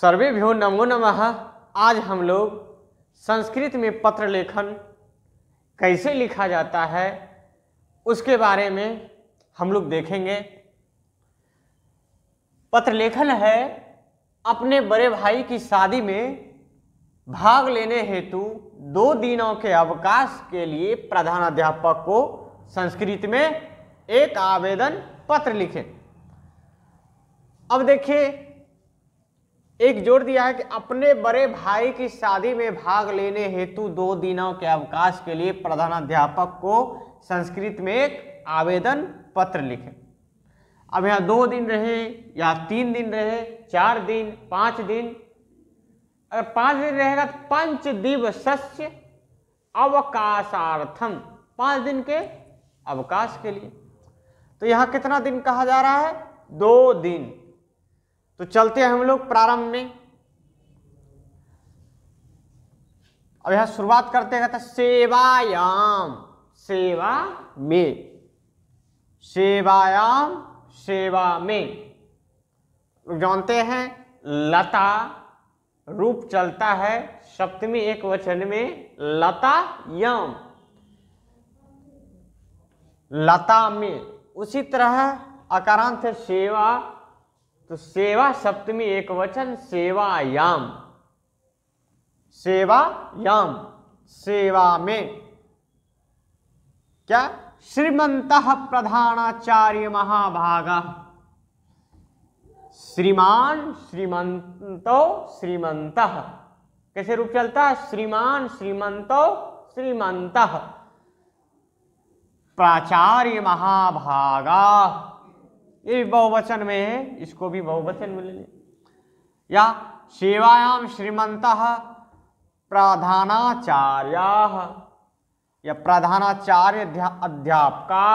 सर्वेभ्यो नमो नमः आज हम लोग संस्कृत में पत्र लेखन कैसे लिखा जाता है उसके बारे में हम लोग देखेंगे पत्र लेखन है अपने बड़े भाई की शादी में भाग लेने हेतु दो दिनों के अवकाश के लिए प्रधानाध्यापक को संस्कृत में एक आवेदन पत्र लिखें अब देखिए एक जोड़ दिया है कि अपने बड़े भाई की शादी में भाग लेने हेतु दो दिनों के अवकाश के लिए प्रधानाध्यापक को संस्कृत में एक आवेदन पत्र लिखें अब यहाँ दो दिन रहे या तीन दिन रहे चार दिन पाँच दिन अगर पाँच दिन रहेगा तो पंच दिवस्य अवकाशार्थम पाँच दिन के अवकाश के लिए तो यहाँ कितना दिन कहा जा रहा है दो दिन तो चलते हैं हम लोग प्रारंभ में अब यहां शुरुआत करते हैं सेवायाम सेवा में सेवायाम सेवा में जानते हैं लता रूप चलता है सप्तमी एक वचन में लता यम लता में उसी तरह अकारांत सेवा तो सेवा सप्तमी एक वचन सेवायाम सेवायाम सेवा में क्या श्रीमंत प्रधानाचार्य महाभाग श्रीमान श्रीमंतो श्रीमंत कैसे रूप चलता है श्रीमान श्रीमंतो श्रीमंत प्राचार्य महाभागा ये भी बहुवचन में है इसको भी बहुवचन में ले लें या सेवायाम श्रीमंत प्रधानाचार्या या प्रधानाचार्य अध्यापका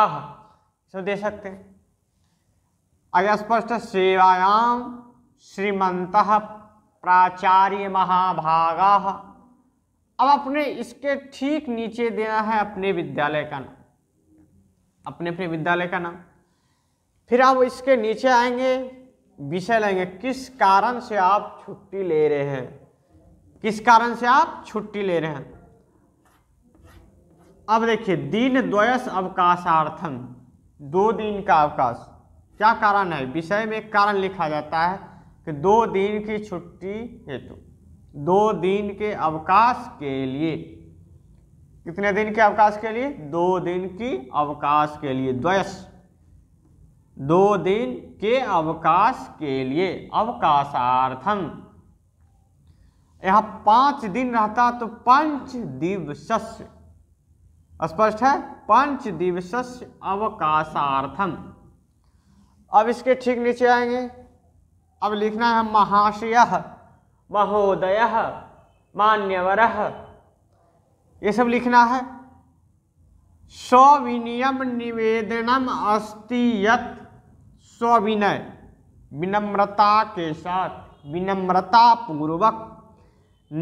सब दे सकते हैं अगर स्पष्ट सेवायाम श्रीमंत प्राचार्य महाभागा अब अपने इसके ठीक नीचे देना है अपने विद्यालय का नाम अपने अपने विद्यालय का नाम फिर आप इसके नीचे आएंगे विषय लेंगे किस कारण से आप छुट्टी ले रहे हैं किस कारण से आप छुट्टी ले रहे हैं अब देखिए दिन द्वयस अवकाशार्थम दो दिन का अवकाश क्या कारण है विषय में कारण लिखा जाता है कि दो दिन की छुट्टी हेतु दो दिन के अवकाश के लिए कितने दिन के अवकाश के लिए दो दिन की अवकाश के लिए द्वयस दो दिन के अवकाश के लिए अवकाशार्थम यहां पांच दिन रहता तो पंच दिवस स्पष्ट है पंच दिवस अवकाशार्थम अब इसके ठीक नीचे आएंगे अब लिखना है महाशय महोदय मान्यवर ये सब लिखना है स्विनियम निवेदनम अस्ति यत स्वाभिनय विनम्रता के साथ विनम्रता पूर्वक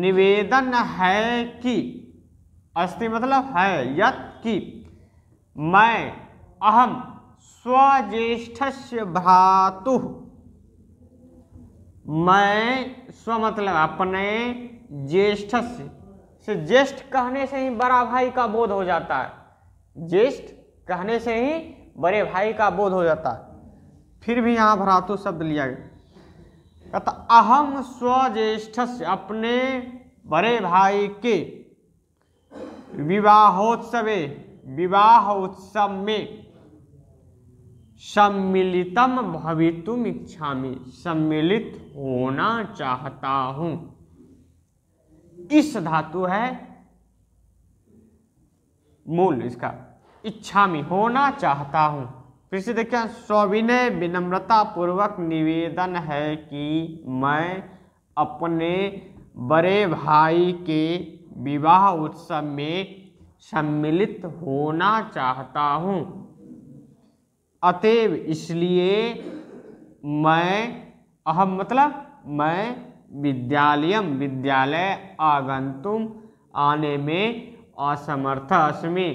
निवेदन है कि अस्थि मतलब है यत कि मैं अहम स्वज्येष्ठ भ्रातु मैं स्व मतलब अपने ज्येष्ठ से ज्येष्ठ कहने से ही बड़ा भाई का बोध हो जाता है ज्येष्ठ कहने से ही बड़े भाई का बोध हो जाता है फिर भी यहाँ भ्रातु शब्द लिया गया कहता अहम स्वज्येष्ठ अपने बड़े भाई के विवाहोत्सव विवाह उत्सव में सम्मिलितम भवितुम इच्छा में सम्मिलित होना चाहता हूं इस धातु है मूल इसका इच्छा में होना चाहता हूं फिर से देखिए सौविनय विनम्रता पूर्वक निवेदन है कि मैं अपने बड़े भाई के विवाह उत्सव में सम्मिलित होना चाहता हूँ अतएव इसलिए मैं अहम मतलब मैं विद्यालय विद्यालय आगंतुम आने में असमर्थ अस्मि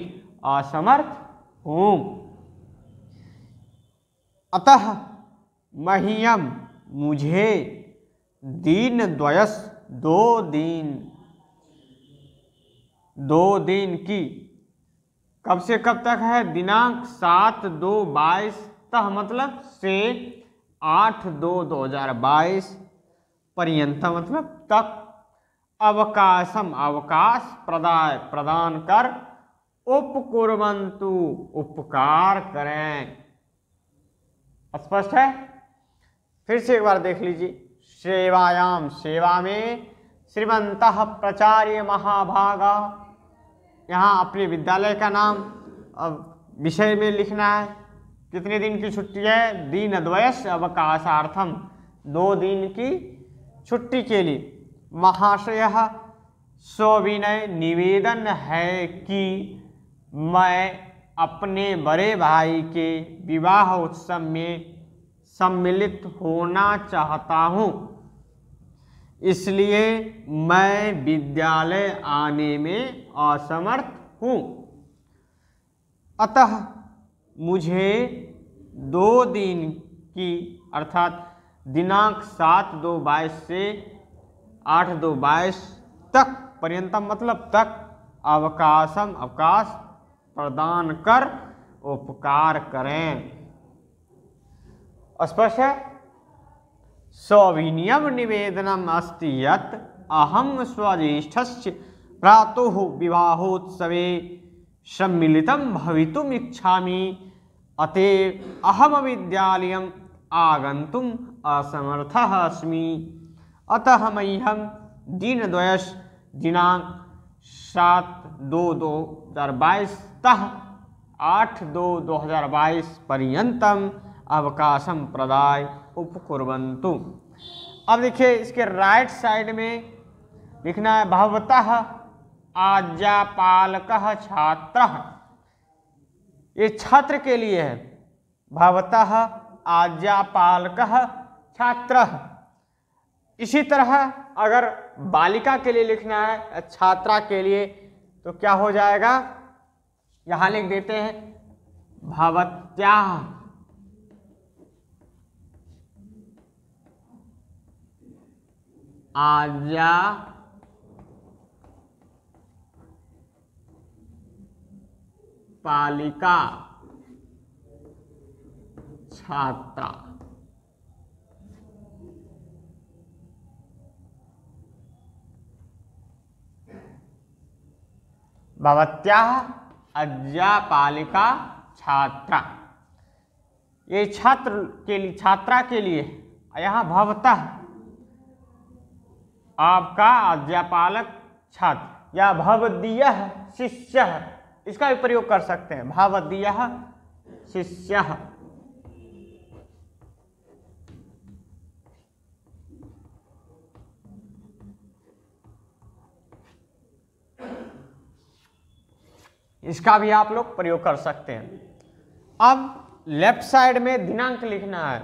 असमर्थ हूँ अतः मह्यम मुझे दीन द्वयस दो दिन दो दिन की कब से कब तक है दिनांक सात दो बाईस तह मतलब से आठ दो दो हजार बाईस पर्यंत मतलब तक अवकाशम अवकाश प्रदाय प्रदान कर उपकुर्वंतु उपकार करें स्पष्ट है फिर से एक बार देख लीजिए सेवायाम सेवा में श्रीमंत प्रचार्य महाभागा यहाँ अपने विद्यालय का नाम अब विषय में लिखना है कितने दिन की छुट्टी है दिन द्वयस अवकाशार्थम दो दिन की छुट्टी के लिए महाशय स्विनय निवेदन है कि मैं अपने बड़े भाई के विवाह उत्सव में सम्मिलित होना चाहता हूँ इसलिए मैं विद्यालय आने में असमर्थ हूँ अतः मुझे दो दिन की अर्थात दिनांक सात दो बाईस से आठ दो बाईस तक पर्यंतम मतलब तक अवकाशम अवकाश प्रदान कर उपकार करें स्पष्ट है सविनियम निवेदनम अस्त यत अहम स्वज्येष्ठ प्रातः विवाहोत्सव सम्मिलित भविमीक्षा इच्छा अहम विद्यालय आगंत असमर्थ अस्मि अतः मह्यम दिनद्वयस दिनांक सात दो दो हज़ार बाईस तह आठ दो दो हज़ार बाईस पर्यंतम अवकाशम प्रदाय उपकुरबंतु अब देखिए इसके राइट साइड में लिखना है भवतः आज्ञापालक छात्र ये छात्र के लिए है भवतः आज्ञापालक छात्र इसी तरह अगर बालिका के लिए लिखना है छात्रा के लिए तो क्या हो जाएगा यहां लिख देते हैं भवत्या आजा पालिका छात्रा भवत्या अज्ञापालिका छात्रा ये छात्र के लिए छात्रा के लिए यहाँ भवतः आपका अध्यापालक छात्र या भवदीय शिष्य इसका भी प्रयोग कर सकते हैं भवदीय शिष्य इसका भी आप लोग प्रयोग कर सकते हैं अब लेफ्ट साइड में दिनांक लिखना है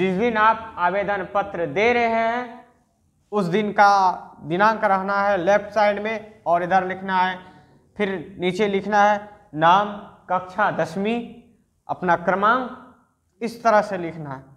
जिस दिन आप आवेदन पत्र दे रहे हैं उस दिन का दिनांक रहना है लेफ्ट साइड में और इधर लिखना है फिर नीचे लिखना है नाम कक्षा दसवीं अपना क्रमांक इस तरह से लिखना है